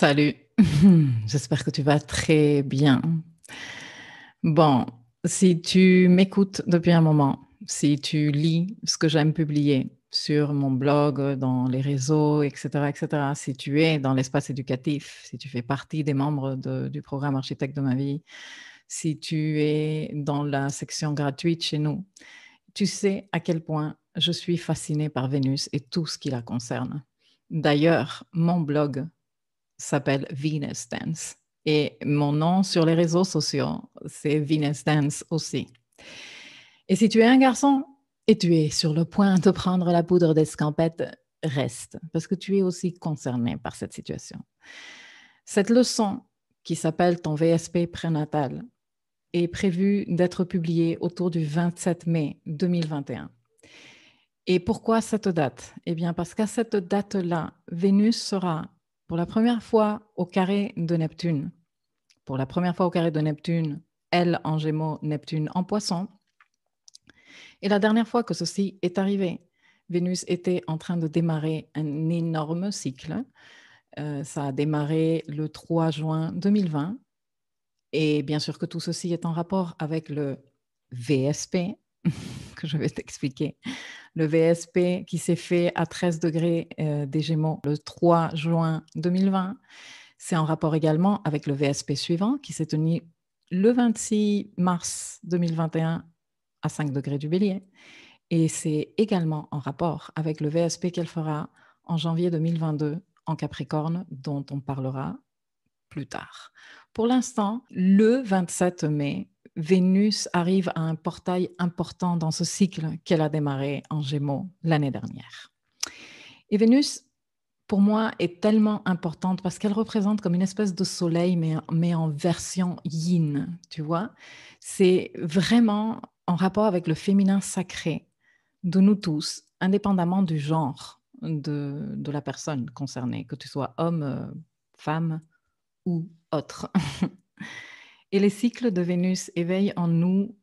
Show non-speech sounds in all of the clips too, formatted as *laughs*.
Salut, *laughs* j'espère que tu vas très bien. Bon, si tu m'écoutes depuis un moment, si tu lis ce que j'aime publier sur mon blog, dans les réseaux, etc., etc., si tu es dans l'espace éducatif, si tu fais partie des membres du programme Architecte de ma vie, si tu es dans la section gratuite chez nous, tu sais à quel point je suis fascinée par Vénus et tout ce qui la concerne. D'ailleurs, mon blog s'appelle Venus Dance. Et mon nom sur les réseaux sociaux, c'est Venus Dance aussi. Et si tu es un garçon et tu es sur le point de prendre la poudre d'escampette, reste, parce que tu es aussi concerné par cette situation. Cette leçon qui s'appelle ton VSP prénatal est prévue d'être publiée autour du 27 mai 2021. Et pourquoi cette date Eh bien, parce qu'à cette date-là, Vénus sera pour la première fois au carré de Neptune, pour la première fois au carré de Neptune, elle en gémeaux, Neptune en poisson. Et la dernière fois que ceci est arrivé, Vénus était en train de démarrer un énorme cycle. Euh, ça a démarré le 3 juin 2020. Et bien sûr que tout ceci est en rapport avec le VSP, *laughs* que je vais *laughs* t'expliquer. Le VSP qui s'est fait à 13 degrés euh, des Gémeaux le 3 juin 2020, c'est en rapport également avec le VSP suivant qui s'est tenu le 26 mars 2021 à 5 degrés du bélier. Et c'est également en rapport avec le VSP qu'elle fera en janvier 2022 en Capricorne, dont on parlera plus tard. Pour l'instant, le 27 mai, Vénus arrive à un portail important dans ce cycle qu'elle a démarré en Gémeaux l'année dernière. Et Vénus, pour moi, est tellement importante parce qu'elle représente comme une espèce de soleil, mais, mais en version yin, tu vois. C'est vraiment en rapport avec le féminin sacré de nous tous, indépendamment du genre de, de la personne concernée, que tu sois homme, euh, femme ou autre. *laughs* Et les cycles de Vénus éveillent en nous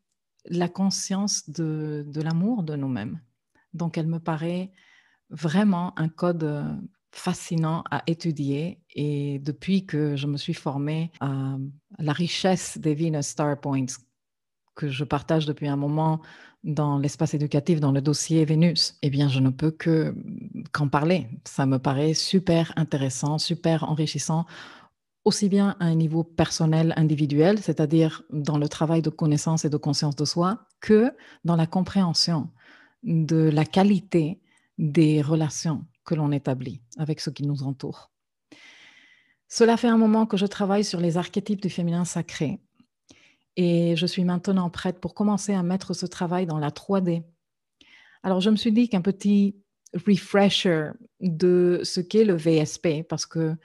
la conscience de, l'amour de nous-mêmes. Donc, elle me paraît vraiment un code euh, fascinant à étudier. Et depuis que je me suis formée à la richesse des Venus Star Points, que je partage depuis un moment dans l'espace éducatif, dans le dossier Vénus, eh bien, je ne peux que qu'en parler. Ça me paraît super intéressant, super enrichissant aussi bien à un niveau personnel, individuel, c'est-à-dire dans le travail de connaissance et de conscience de soi, que dans la compréhension de la qualité des relations que l'on établit avec ce qui nous entoure. Cela fait un moment que je travaille sur les archétypes du féminin sacré et je suis maintenant prête pour commencer à mettre ce travail dans la 3D. Alors je me suis dit qu'un petit refresher de ce qu'est le VSP, parce que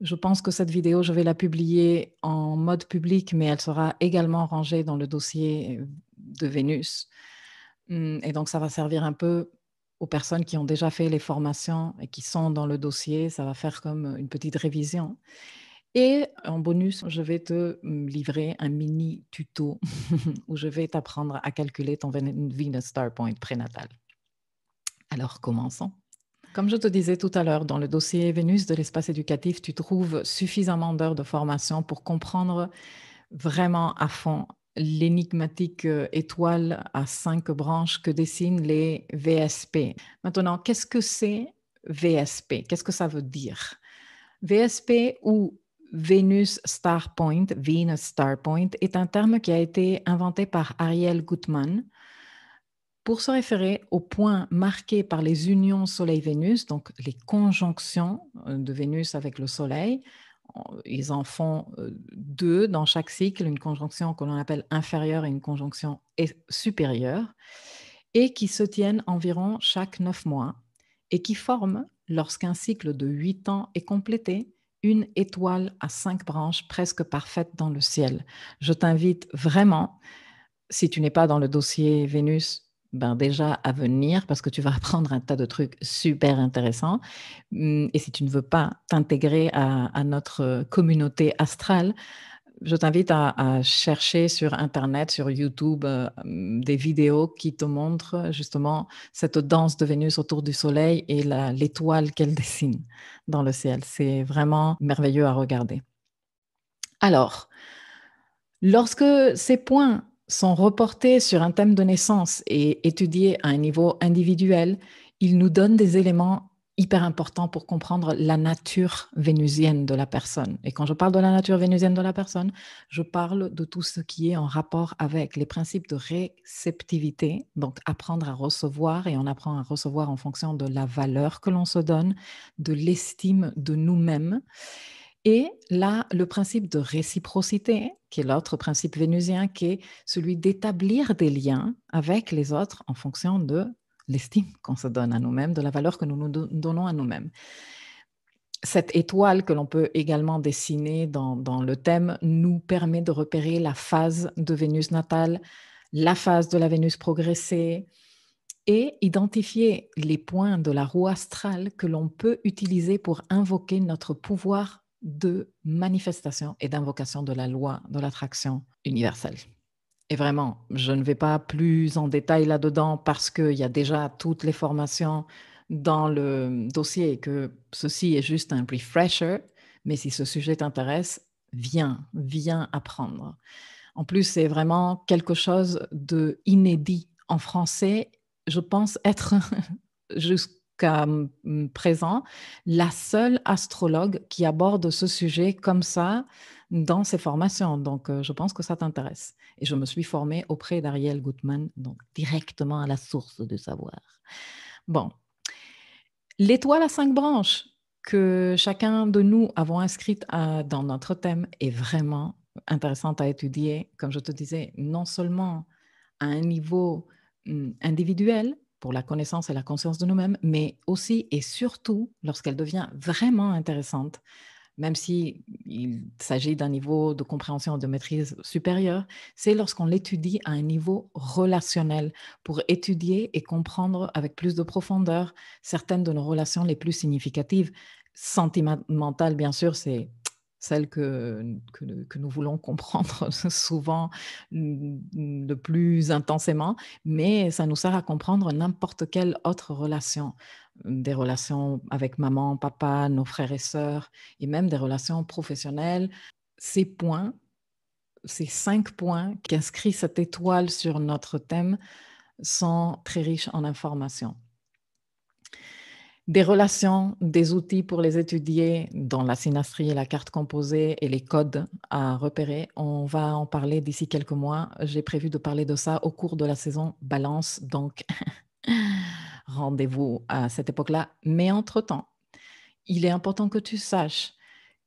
je pense que cette vidéo, je vais la publier en mode public, mais elle sera également rangée dans le dossier euh, de Vénus. Hum, et donc, ça va servir un peu aux personnes qui ont déjà fait les formations et qui sont dans le dossier. Ça va faire comme une petite révision. Et en bonus, je vais te hum, livrer un mini tuto *laughs* où je vais t'apprendre à calculer ton Venus Star Point prénatal. Alors, commençons. Comme je te disais tout à l'heure, dans le dossier Vénus de l'espace éducatif, tu trouves suffisamment d'heures de formation pour comprendre vraiment à fond l'énigmatique euh, étoile à cinq branches que dessinent les VSP. Maintenant, qu'est-ce que c'est VSP Qu'est-ce que ça veut dire VSP ou Venus Star Point, Venus Star Point, est un terme qui a été inventé par Ariel Gutman pour se référer aux points marqués par les unions Soleil-Vénus, donc les conjonctions euh, de Vénus avec le Soleil. Ils en font euh, deux dans chaque cycle, une conjonction que l'on appelle inférieure et une conjonction supérieure, et qui se tiennent environ chaque neuf mois, et qui forment, lorsqu'un cycle de huit ans est complété, une étoile à cinq branches presque parfaite dans le ciel. Je t'invite vraiment, si tu n'es pas dans le dossier Vénus, ben déjà à venir parce que tu vas *laughs* apprendre un tas de trucs super intéressants. Hum, et si tu ne veux pas t'intégrer à, notre euh, communauté astrale, je t'invite à, chercher sur Internet, sur YouTube, euh, hum, des vidéos qui te montrent euh, justement cette danse de Vénus autour du Soleil et l'étoile qu'elle *laughs* dessine dans le ciel. C'est vraiment merveilleux à regarder. Alors, lorsque ces points sont reportés sur un thème de naissance et étudiés à un niveau individuel, ils nous donnent des éléments hyper importants pour comprendre la nature vénusienne de la personne. Et quand je parle de la nature vénusienne de la personne, je parle de tout ce qui est en rapport avec les principes de réceptivité, donc apprendre à recevoir, et on apprend à recevoir en fonction de la valeur que l'on se donne, de l'estime de nous-mêmes et là, le principe de réciprocité, qui est l'autre principe vénusien, qui est celui d'établir des liens avec les autres en fonction de l'estime qu'on se donne à nous-mêmes, de la valeur que nous nous donnons à nous-mêmes. Cette étoile que l'on peut également dessiner dans, le thème nous permet de repérer la phase de Vénus natale, la phase de la Vénus progressée et identifier les points de la roue astrale que l'on peut utiliser pour invoquer notre pouvoir de manifestation et d'invocation de la loi de l'attraction universelle. Et vraiment, je ne vais pas plus en détail là-dedans parce qu'il y a déjà toutes les formations dans le dossier et que ceci est juste un refresher. Mais si ce sujet t'intéresse, viens, viens apprendre. En plus, c'est vraiment quelque chose de inédit en français. Je pense être *laughs* jusqu'à Mm, présent la seule astrologue qui aborde ce sujet comme ça dans ses formations. Donc, euh, je pense que ça t'intéresse. Et je me suis formée auprès d'Ariel Goodman, donc directement à la source du savoir. Bon. L'étoile à cinq branches que chacun de nous avons inscrite euh, dans notre thème est vraiment intéressante à étudier, comme je te disais, non seulement à un niveau mm, individuel, pour la connaissance et la conscience de nous-mêmes, mais aussi et surtout lorsqu'elle devient vraiment intéressante, même si il s'agit d'un niveau de compréhension et de maîtrise supérieure, c'est lorsqu'on l'étudie à un niveau relationnel pour étudier et comprendre avec plus de profondeur certaines de nos relations les plus significatives. Sentimentales, bien sûr, c'est celles que, nous voulons comprendre *laughs* souvent le plus intensément, mais ça nous sert à comprendre n'importe quelle autre relation, hum, des relations avec maman, papa, nos frères et sœurs, et même des relations professionnelles. Ces points, ces cinq points qu'inscrit cette étoile sur notre thème sont très riches en informations des relations, des outils pour les étudier, dans la synastrie et la carte composée et les codes à repérer. On va en parler d'ici quelques mois. J'ai prévu de parler de ça au cours de la saison balance, donc *laughs* rendez-vous à cette époque-là. Mais entre-temps, il est important que tu saches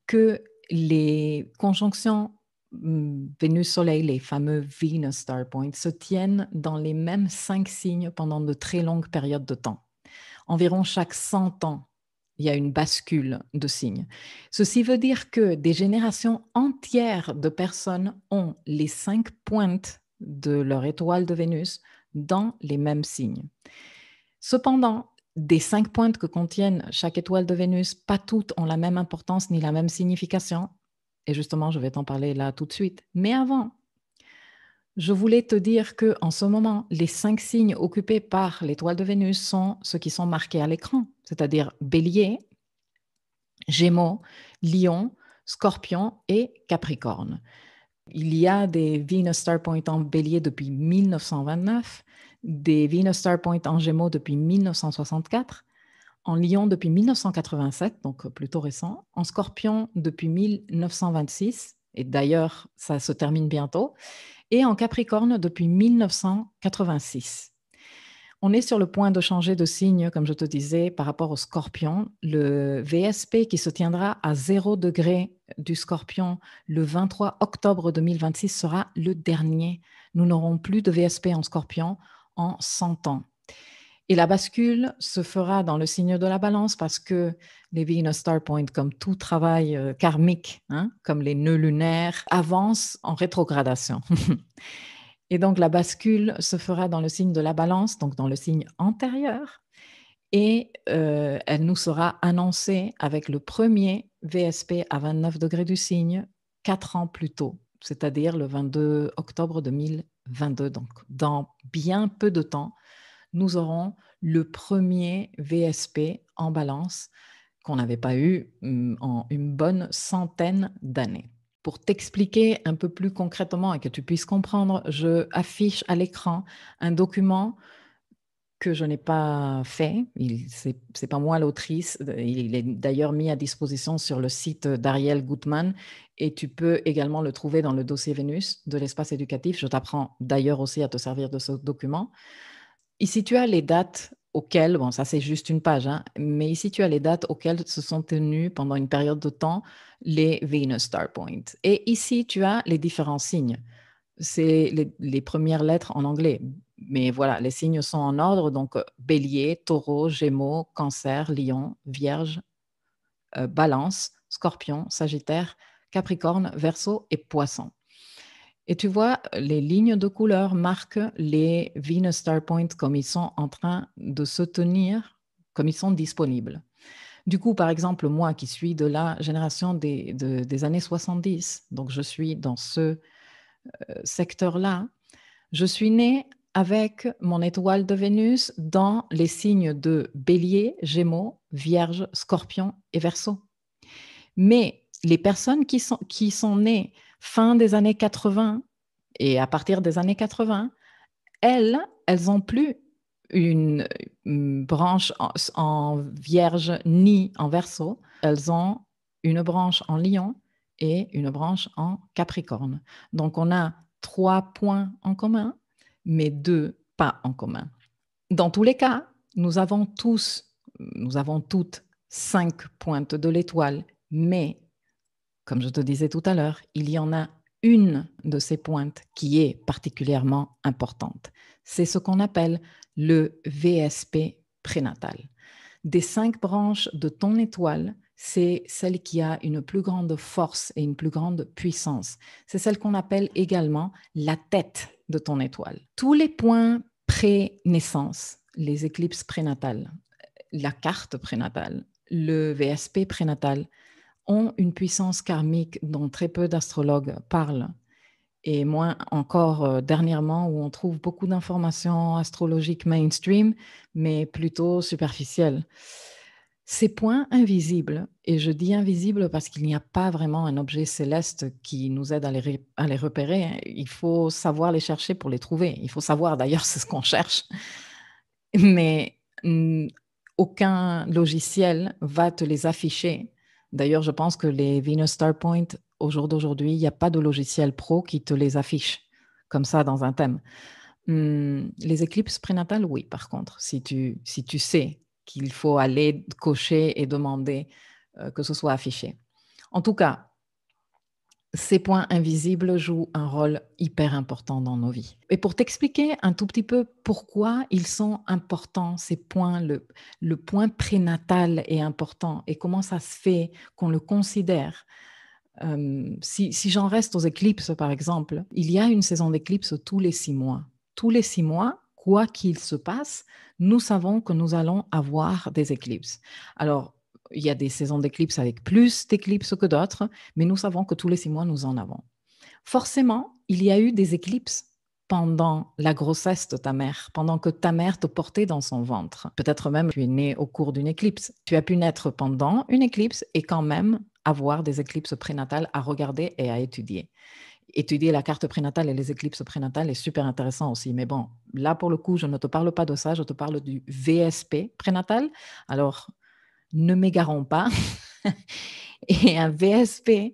que les conjonctions hmm, Vénus-Soleil, les fameux Venus Star Points, se tiennent dans les mêmes cinq signes pendant de très longues périodes de temps. Environ chaque 100 ans, il y a une bascule de signes. Ceci veut dire que des générations entières de personnes ont les cinq pointes de leur étoile de Vénus dans les mêmes signes. Cependant, des cinq pointes que contiennent chaque étoile de Vénus, pas toutes ont la même importance ni la même signification. Et justement, je vais t'en parler là tout de suite. Mais avant, je voulais te dire que en ce moment, les cinq signes occupés par l'étoile de Vénus sont ceux qui sont marqués à l'écran, c'est-à-dire Bélier, Gémeaux, Lion, Scorpion et Capricorne. Il y a des Venus Star Point en Bélier depuis 1929, des Venus Star Point en Gémeaux depuis 1964, en Lion depuis 1987, donc plutôt récent, en Scorpion depuis 1926, et d'ailleurs ça se termine bientôt, et en Capricorne depuis 1986. On est sur le point de changer de signe, comme je te disais, par rapport au scorpion. Le VSP qui se tiendra à 0 degré du scorpion le 23 octobre 2026 sera le dernier. Nous n'aurons plus de VSP en scorpion en 100 ans. Et la bascule se fera dans le signe de la balance parce que les Venus Star Point, comme tout travail euh, karmique, hein, comme les nœuds lunaires, avancent en rétrogradation. *laughs* et donc la bascule se fera dans le signe de la balance, donc dans le signe antérieur. Et euh, elle nous sera annoncée avec le premier VSP à 29 degrés du signe, quatre ans plus tôt, c'est-à-dire le 22 octobre 2022, donc dans bien peu de temps nous aurons le premier VSP en balance qu'on n'avait pas eu mm, en une bonne centaine d'années. Pour t'expliquer un peu plus concrètement et que tu puisses comprendre, je affiche à l'écran un document que je n'ai pas fait. Ce n'est pas moi l'autrice. Il est d'ailleurs mis à disposition sur le site d'Ariel Gutman et tu peux également le trouver dans le dossier Vénus de l'espace éducatif. Je t'apprends d'ailleurs aussi à te servir de ce document. Ici, tu as les dates auxquelles, bon, ça c'est juste une page, hein, mais ici tu as les dates auxquelles se sont tenues pendant une période de temps les Venus Star Points. Et ici tu as les différents signes. C'est les, premières lettres en anglais, mais voilà, les signes sont en ordre, donc bélier, taureau, gémeaux, cancer, lion, vierge, euh, balance, scorpion, sagittaire, capricorne, verso et poisson. Et tu vois, les lignes de couleur marquent les Venus Star Points comme ils sont en train de se tenir, comme ils sont disponibles. Du coup, par exemple, moi qui suis de la génération des, années 70, donc je suis dans ce euh, secteur-là, je suis née avec mon étoile de Vénus dans les signes de bélier, gémeaux, vierge, scorpion et Verseau. Mais les personnes qui sont, qui sont nées fin des années 80 et à partir des années 80, elles, elles n'ont plus une, branche en, en, vierge ni en verso. Elles ont une branche en lion et une branche en capricorne. Donc on a trois points en commun, mais deux pas en commun. Dans tous les cas, nous avons tous, nous avons toutes cinq pointes de l'étoile, mais comme je te disais tout à l'heure, il y en a une de ces pointes qui est particulièrement importante. C'est ce qu'on appelle le VSP prénatal. Des cinq branches de ton étoile, c'est celle qui a une plus grande force et une plus grande puissance. C'est celle qu'on appelle également la tête de ton étoile. Tous les points pré les éclipses prénatales, la carte prénatale, le VSP prénatal, ont une puissance karmique dont très peu d'astrologues parlent. Et moins encore euh, dernièrement, où on trouve beaucoup d'informations astrologiques mainstream, mais plutôt superficielles. Ces points invisibles, et je dis invisibles parce qu'il n'y a pas vraiment un objet céleste qui nous aide à les, à les, repérer, hein. il faut savoir les chercher pour les trouver. Il faut savoir d'ailleurs *laughs* c'est ce qu'on cherche. Mais mm, aucun logiciel va te les afficher D'ailleurs, je pense que les Venus Starpoint, Point, au jour d'aujourd'hui, il n'y a pas de logiciel pro qui te les affiche comme ça dans un thème. Hmm, les éclipses prénatales, oui, par contre, si tu, si tu sais qu'il faut aller cocher et demander euh, que ce soit affiché. En tout cas, ces points invisibles jouent un rôle hyper important dans nos vies. Et pour t'expliquer un tout petit peu pourquoi ils sont importants, ces points, le, point prénatal est important et comment ça se fait qu'on le considère. Euh, si, j'en reste aux éclipses, par exemple, il y a une saison d'éclipses tous les six mois. Tous les six mois, quoi qu'il se passe, nous savons que nous allons avoir des éclipses. Alors, il y a des saisons d'éclipses avec plus d'éclipses que d'autres, mais nous savons que tous les six mois, nous en avons. Forcément, il y a eu des éclipses pendant la grossesse de ta mère, pendant que ta mère te portait dans son ventre. Peut-être même tu es né au cours d'une éclipse. Tu as pu naître pendant une éclipse et quand même avoir des éclipses prénatales à regarder et à étudier. Étudier la carte prénatale et les éclipses prénatales est super intéressant aussi. Mais bon, là, pour le coup, je ne te parle pas de ça, je te parle du VSP prénatal. Alors, ne m'égarons pas. *laughs* et un VSP,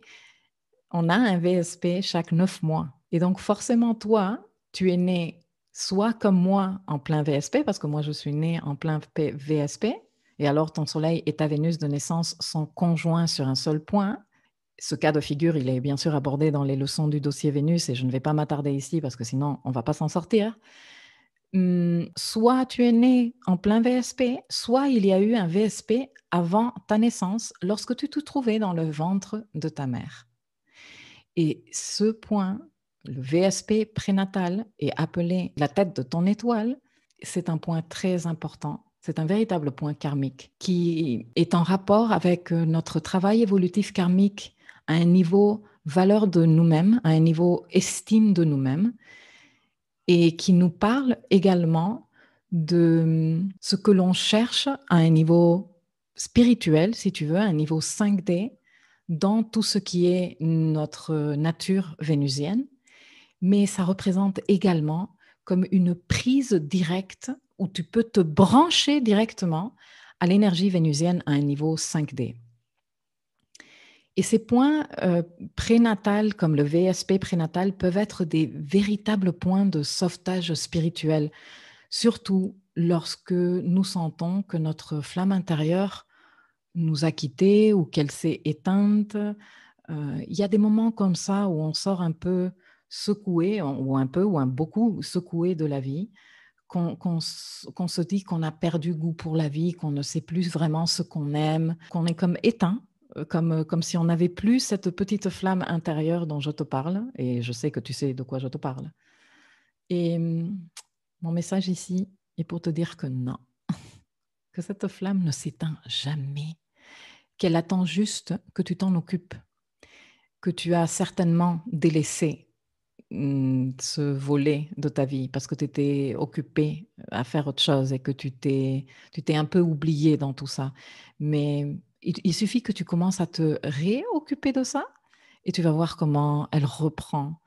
on a un VSP chaque neuf mois. Et donc, forcément, toi, tu es né soit comme moi en plein VSP, parce que moi, je suis né en plein VSP, et alors ton Soleil et ta Vénus de naissance sont conjoints sur un seul point. Ce cas de figure, il est bien sûr abordé dans les leçons du dossier Vénus, et je ne vais pas m'attarder ici parce que sinon, on ne va pas s'en sortir. Hum, soit tu es né en plein VSP, soit il y a eu un VSP avant ta naissance, lorsque tu te trouvais dans le ventre de ta mère. Et ce point, le VSP prénatal est appelé la tête de ton étoile, c'est un point très important. C'est un véritable point karmique qui est en rapport avec euh, notre travail évolutif karmique à un niveau valeur de nous-mêmes, à un niveau estime de nous-mêmes, et qui nous parle également de hum, ce que l'on cherche à un niveau spirituel, si tu veux, à un niveau 5D, dans tout ce qui est notre nature vénusienne, mais ça représente également comme une prise directe où tu peux te brancher directement à l'énergie vénusienne à un niveau 5D. Et ces points euh, prénatals, comme le VSP prénatal, peuvent être des véritables points de sauvetage spirituel, surtout lorsque nous sentons que notre flamme intérieure nous a quittés ou qu'elle s'est éteinte. Euh, il y a des moments comme ça où on sort un peu secoué, ou un peu, ou un beaucoup secoué de la vie, qu'on se dit qu'on a perdu goût pour la vie, qu'on ne sait plus vraiment ce qu'on aime, qu'on est comme éteint euh, euh, comme, si on n'avait plus cette petite flamme intérieure dont je te parle, et je sais que tu sais de quoi je te parle. Et hum, mon message ici est pour te dire que non, *laughs* que cette flamme ne s'éteint jamais, qu'elle attend juste que tu t'en occupes, que tu as certainement délaissé hum, ce volet de ta vie parce que tu étais occupé à faire autre chose et que tu t'es, tu t'es un peu oublié dans tout ça. Mais il, suffit que tu commences à te réoccuper de ça et tu vas voir comment elle reprend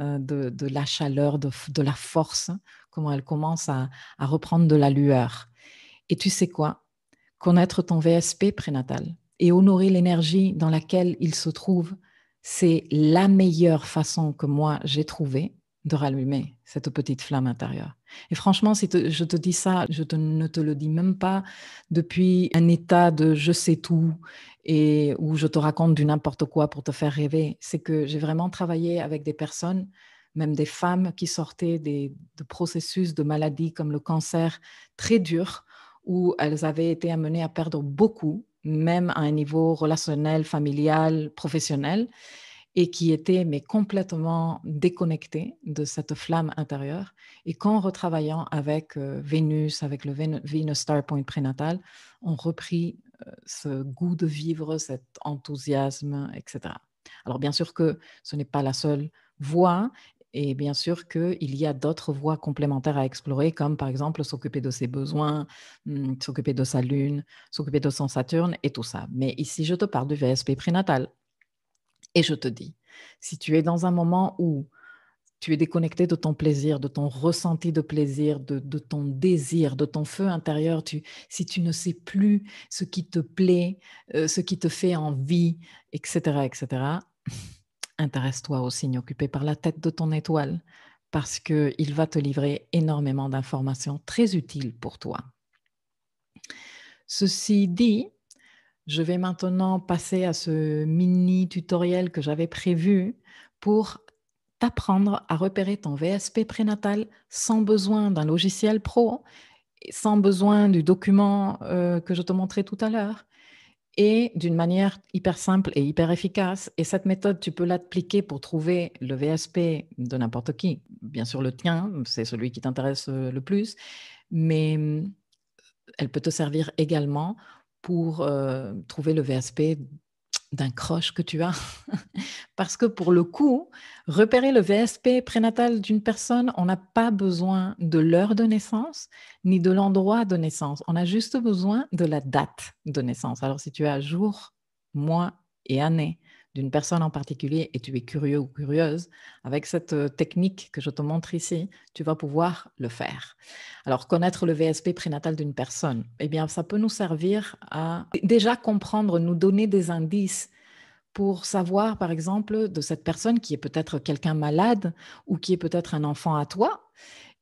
euh, de, la chaleur, de, la force, comment elle commence à, à, reprendre de la lueur. Et tu sais quoi Connaître ton VSP prénatal et honorer l'énergie dans laquelle il se trouve, c'est la meilleure façon que moi j'ai trouvée de rallumer cette petite flamme intérieure. Et franchement, si je te dis ça, je ne te le dis même pas depuis un état de je sais tout et où je te raconte du n'importe quoi pour te faire rêver. C'est que j'ai vraiment travaillé avec des personnes, même des femmes qui sortaient des, de processus de maladies comme le cancer très dur où elles avaient été amenées à perdre beaucoup, même à un niveau relationnel, familial, professionnel et qui était mais complètement déconnecté de cette flamme intérieure et qu'en retravaillant avec euh, Vénus, avec le Venus Star Point prénatal, on reprit euh, ce goût de vivre, cet enthousiasme, etc. Alors bien sûr que ce n'est pas la seule voie et bien sûr qu'il y a d'autres voies complémentaires à explorer, comme par exemple s'occuper de ses besoins, hmm, s'occuper de sa lune, s'occuper de son Saturne et tout ça. Mais ici, je te parle du VSP prénatal. Et je te dis, si tu es dans un moment où tu es déconnecté de ton plaisir, de ton ressenti de plaisir, de, ton désir, de ton feu intérieur, si tu ne sais plus ce qui te plaît, euh, ce qui te fait envie, etc., etc., *sniffs* intéresse-toi au signe occupé par la tête de ton étoile, parce qu'il va te livrer énormément d'informations très utiles pour toi. Ceci dit, je vais maintenant passer à ce mini tutoriel que j'avais prévu pour t'apprendre à repérer ton VSP prénatal sans besoin d'un logiciel pro, sans besoin du document euh, que je te montrais tout à l'heure, et d'une manière hyper simple et hyper efficace. Et cette méthode, tu peux l'appliquer pour trouver le VSP de n'importe qui. Bien sûr, le tien, c'est celui qui t'intéresse euh, le plus, mais euh, elle peut te servir également pour euh, trouver le VSP d'un croche que tu as. *laughs* Parce que pour le coup, repérer le VSP prénatal d'une personne, on n'a pas besoin de l'heure de naissance ni de l'endroit de naissance. On a juste besoin de la date de naissance. Alors si tu as jour, mois et année d'une personne en particulier et tu es curieux ou curieuse, avec cette euh, technique que je te montre ici, tu vas pouvoir le faire. Alors, connaître le VSP prénatal d'une personne, eh bien, ça peut nous servir à déjà comprendre, nous donner des indices pour savoir, par exemple, de cette personne qui est peut-être quelqu'un malade ou qui est peut-être un enfant à toi,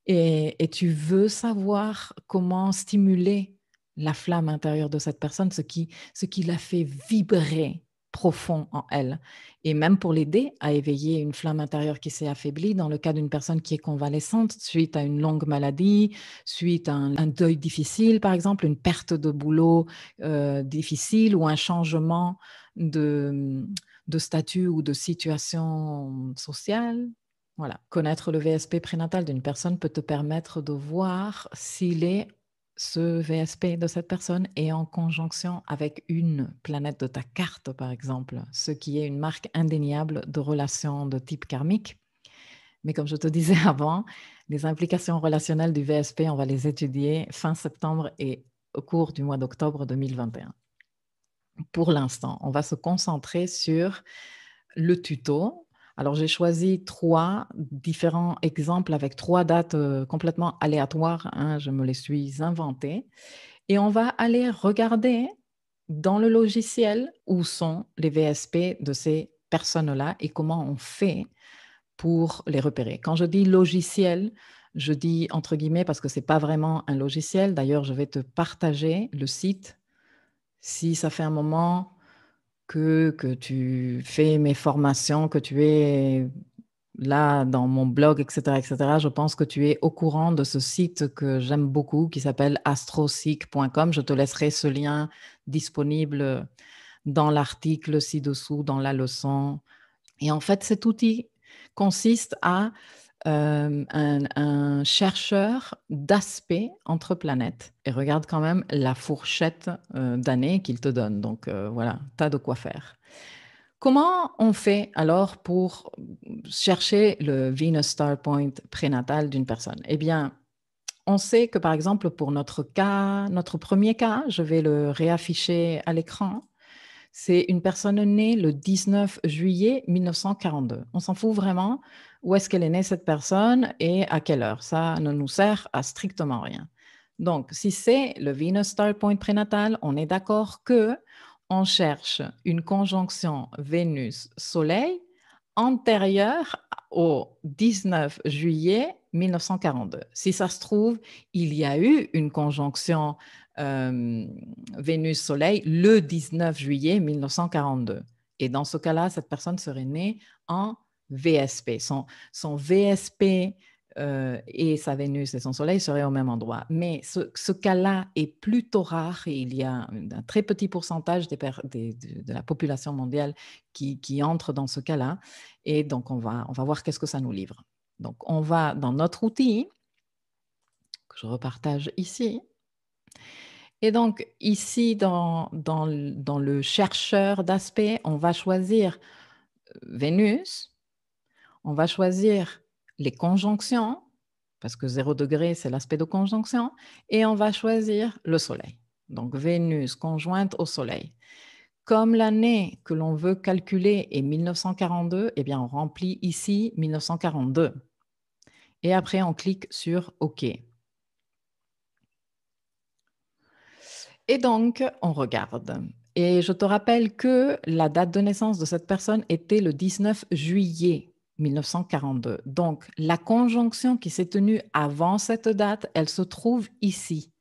et, et, tu veux savoir comment stimuler la flamme intérieure de cette personne, ce qui, ce qui la fait vibrer, profond en elle. Et même pour l'aider à éveiller une flamme intérieure qui s'est affaiblie, dans le cas d'une personne qui est convalescente suite à une longue maladie, suite à un, deuil difficile, par exemple, une perte de boulot euh, difficile ou un changement de, de statut ou de situation sociale. Voilà. Connaître le VSP prénatal d'une personne peut te permettre de voir s'il est ce VSP de cette personne est en conjonction avec une planète de ta carte, par exemple, ce qui est une marque indéniable de relations de type karmique. Mais comme je te disais *laughs* avant, les implications relationnelles du VSP, on va les étudier fin septembre et au cours du mois d'octobre 2021. Pour l'instant, on va se concentrer sur le tuto, alors, j'ai choisi trois différents exemples avec trois dates euh, complètement aléatoires. Hein, je me les suis inventées. Et on va aller regarder dans le logiciel où sont les VSP de ces personnes-là et comment on fait pour les repérer. Quand je dis logiciel, je dis entre guillemets parce que ce n'est pas vraiment un logiciel. D'ailleurs, je vais te partager le site si ça fait un moment que, que tu fais mes formations, que tu es là dans mon blog, etc., etc., je pense que tu es au courant de ce site que j'aime beaucoup qui s'appelle astrosic.com. Je te laisserai ce lien disponible dans l'article ci-dessous, dans la leçon. Et en fait, cet outil consiste à euh, un, chercheur d'aspects entre planètes. Et regarde quand même la fourchette euh, d'années qu'il te donne. Donc euh, voilà, as de quoi faire. Comment on fait alors pour chercher le Venus Star Point prénatal d'une personne Eh bien, on sait que par exemple pour notre cas, notre premier cas, je vais le réafficher à l'écran. C'est une personne née le 19 juillet 1942. On s'en fout vraiment où est-ce qu'elle est née cette personne et à quelle heure. Ça ne nous sert à strictement rien. Donc, si c'est le Venus Star Point prénatal, on est d'accord que on cherche une conjonction Vénus-Soleil antérieure au 19 juillet 1942. Si ça se trouve, il y a eu une conjonction euh, Vénus-Soleil le 19 juillet 1942. Et dans ce cas-là, cette personne serait née en VSP. Son, VSP euh, et sa Vénus et son Soleil seraient au même endroit. Mais ce, cas-là est plutôt rare et il y a un très petit pourcentage de, la population mondiale qui, entre dans ce cas-là. Et donc, on va, on va voir qu'est-ce que ça nous livre. Donc, on va dans notre outil, que je repartage ici. Et donc, ici, dans, le chercheur d'aspect, on va choisir euh, Vénus, on va choisir les conjonctions, parce que 0 degré, c'est l'aspect de conjonction, et on va choisir le Soleil. Donc, Vénus conjointe au Soleil. Comme l'année que l'on veut calculer est 1942, eh bien, on remplit ici 1942. Et après, on clique sur OK. Et donc, on regarde. Et je te rappelle que la date de naissance de cette personne était le 19 juillet 1942. Donc, la conjonction qui s'est tenue avant cette date, elle se trouve ici.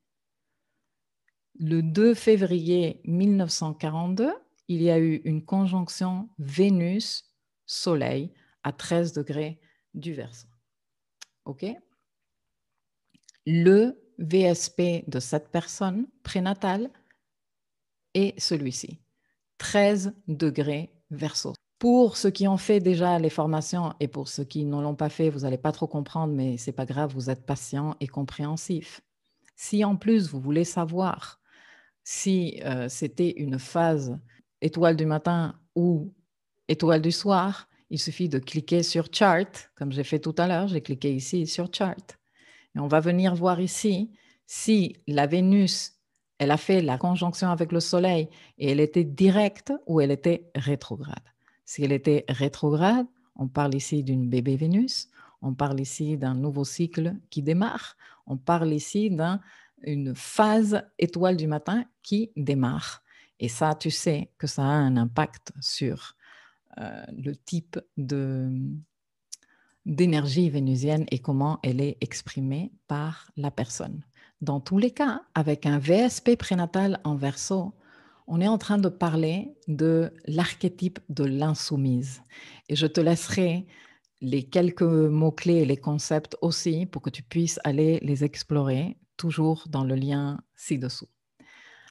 Le 2 février 1942, il y a eu une conjonction Vénus-Soleil à 13 degrés du Verseau. OK Le VSP de cette personne prénatale et celui-ci. 13 degrés verso. Pour ceux qui ont fait déjà les formations et pour ceux qui ne l'ont pas fait, vous n'allez pas trop comprendre, mais c'est pas grave, vous êtes patient et compréhensif. Si en plus vous voulez savoir si euh, c'était une phase étoile du matin ou étoile du soir, il suffit de cliquer sur chart, comme j'ai fait tout à l'heure, j'ai cliqué ici sur chart on va venir voir ici si la Vénus, elle a fait la conjonction avec le Soleil et elle était directe ou elle était rétrograde. Si elle était rétrograde, on parle ici d'une bébé Vénus, on parle ici d'un nouveau cycle qui démarre, on parle ici d'une phase étoile du matin qui démarre. Et ça, tu sais que ça a un impact sur euh, le type de, d'énergie vénusienne et comment elle est exprimée par la personne. Dans tous les cas, avec un VSP prénatal en verso, on est en train de parler de l'archétype de l'insoumise. Et je te laisserai les quelques mots-clés et les concepts aussi pour que tu puisses aller les explorer, toujours dans le lien ci-dessous.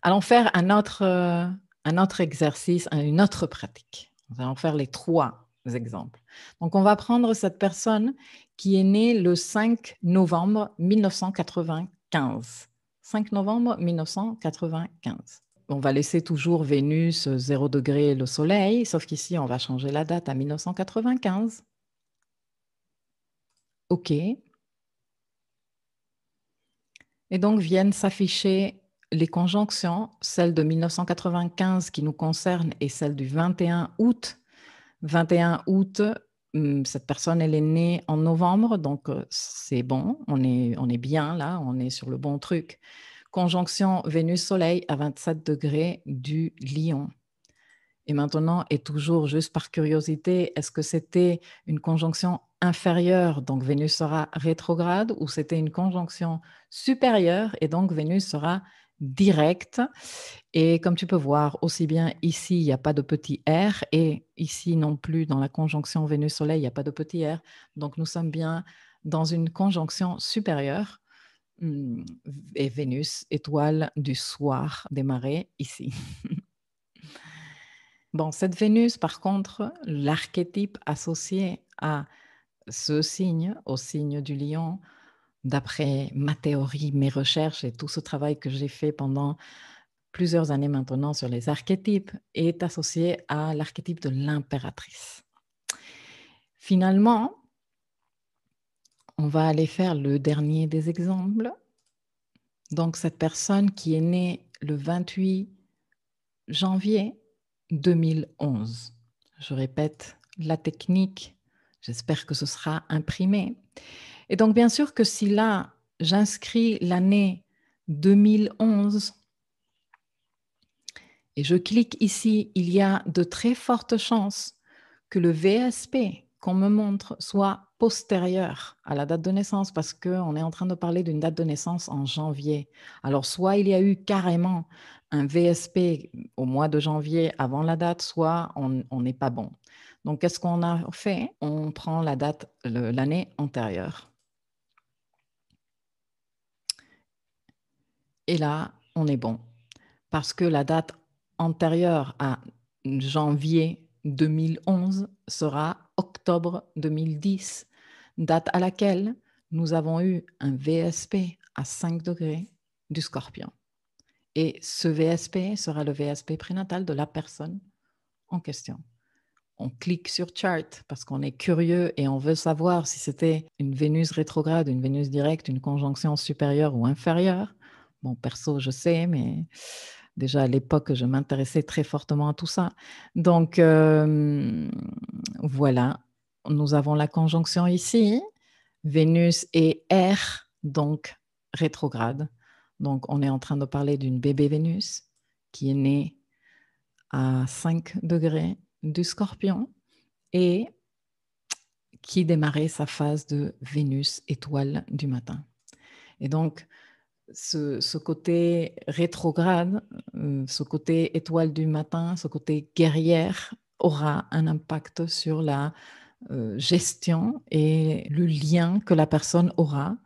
Allons faire un autre, euh, un autre exercice, une autre pratique. Nous allons faire les trois exemples. Donc, on va prendre cette personne qui est née le 5 novembre 1995. 5 novembre 1995. On va laisser toujours Vénus, 0 euh, degré, et le Soleil, sauf qu'ici, on va changer la date à 1995. OK. Et donc viennent s'afficher les conjonctions, celle de 1995 qui nous concerne et celle du 21 août 21 août, hmm, cette personne, elle est née en novembre, donc euh, c'est bon, on est, on est bien là, on est sur le bon truc. Conjonction Vénus-Soleil à 27 degrés du Lion. Et maintenant, et toujours juste par curiosité, est-ce que c'était une conjonction inférieure, donc Vénus sera rétrograde, ou c'était une conjonction supérieure, et donc Vénus sera direct. Et comme tu peux voir, aussi bien ici, il n'y a pas de petit R, et ici non plus, dans la conjonction Vénus-Soleil, il n'y a pas de petit R. Donc nous sommes bien dans une conjonction supérieure. Hmm, et Vénus, étoile du soir, démarrée ici. *laughs* bon, cette Vénus, par contre, l'archétype associé à ce signe, au signe du lion, d'après ma théorie, mes recherches et tout ce travail que j'ai fait pendant plusieurs années maintenant sur les archétypes, est associé à l'archétype de l'impératrice. Finalement, on va aller faire le dernier des exemples. Donc cette personne qui est née le 28 janvier 2011. Je répète la technique, j'espère que ce sera imprimé. Et donc, bien sûr que si là, j'inscris l'année 2011 et je clique ici, il y a de très fortes chances que le VSP qu'on me montre soit postérieur à la date de naissance parce qu'on est en train de parler d'une date de naissance en janvier. Alors, soit il y a eu carrément un VSP au mois de janvier avant la date, soit on n'est pas bon. Donc, qu'est-ce qu'on a fait On prend la date, l'année antérieure. Et là, on est bon. Parce que la date antérieure à janvier 2011 sera octobre 2010, date à laquelle nous avons eu un VSP à 5 degrés du scorpion. Et ce VSP sera le VSP prénatal de la personne en question. On clique sur chart parce qu'on est curieux et on veut savoir si c'était une Vénus rétrograde, une Vénus directe, une conjonction supérieure ou inférieure. Bon, perso, je sais, mais déjà à l'époque, je m'intéressais très fortement à tout ça. Donc, euh, voilà, nous avons la conjonction ici. Vénus et R, donc rétrograde. Donc, on est en train de parler d'une bébé Vénus qui est née à 5 degrés du scorpion et qui démarrait sa phase de Vénus étoile du matin. Et donc, ce, côté rétrograde, euh, ce côté étoile du matin, ce côté guerrière aura un impact sur la euh, gestion et le lien que la personne aura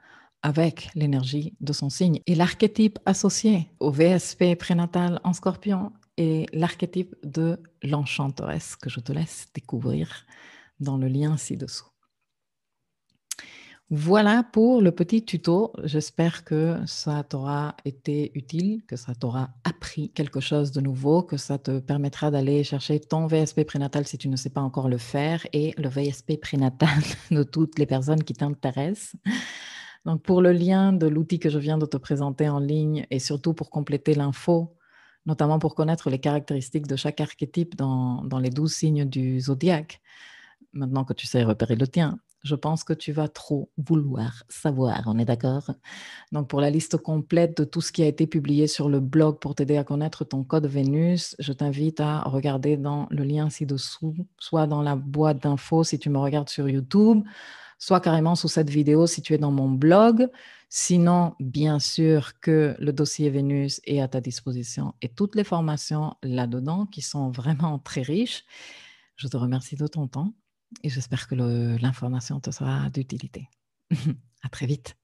avec l'énergie de son signe. Et l'archétype associé au VSP prénatal en scorpion est l'archétype de l'enchanteresse que je te laisse découvrir dans le lien ci-dessous. Voilà pour le petit tuto. J'espère que ça t'aura été utile, que ça t'aura appris quelque chose de nouveau, que ça te permettra d'aller chercher ton VSP prénatal si tu ne sais pas encore le faire et le VSP prénatal *laughs* de toutes les personnes qui t'intéressent. Donc pour le lien de l'outil que je viens de te présenter en ligne et surtout pour compléter l'info notamment pour connaître les caractéristiques de chaque archétype dans, les douze signes du zodiaque, maintenant que tu sais repérer le tien je pense que tu vas trop vouloir savoir, on est d'accord Donc pour la liste complète de tout ce qui a été publié sur le blog pour t'aider à connaître ton code Vénus, je t'invite à regarder dans le lien ci-dessous, soit dans la boîte d'infos si tu me regardes sur YouTube, soit carrément sous cette vidéo si tu es dans mon blog. Sinon, bien sûr que le dossier Vénus est à ta disposition et toutes les formations là-dedans qui sont vraiment très riches. Je te remercie de ton temps et j'espère que l'information te sera d'utilité. *laughs* à très vite.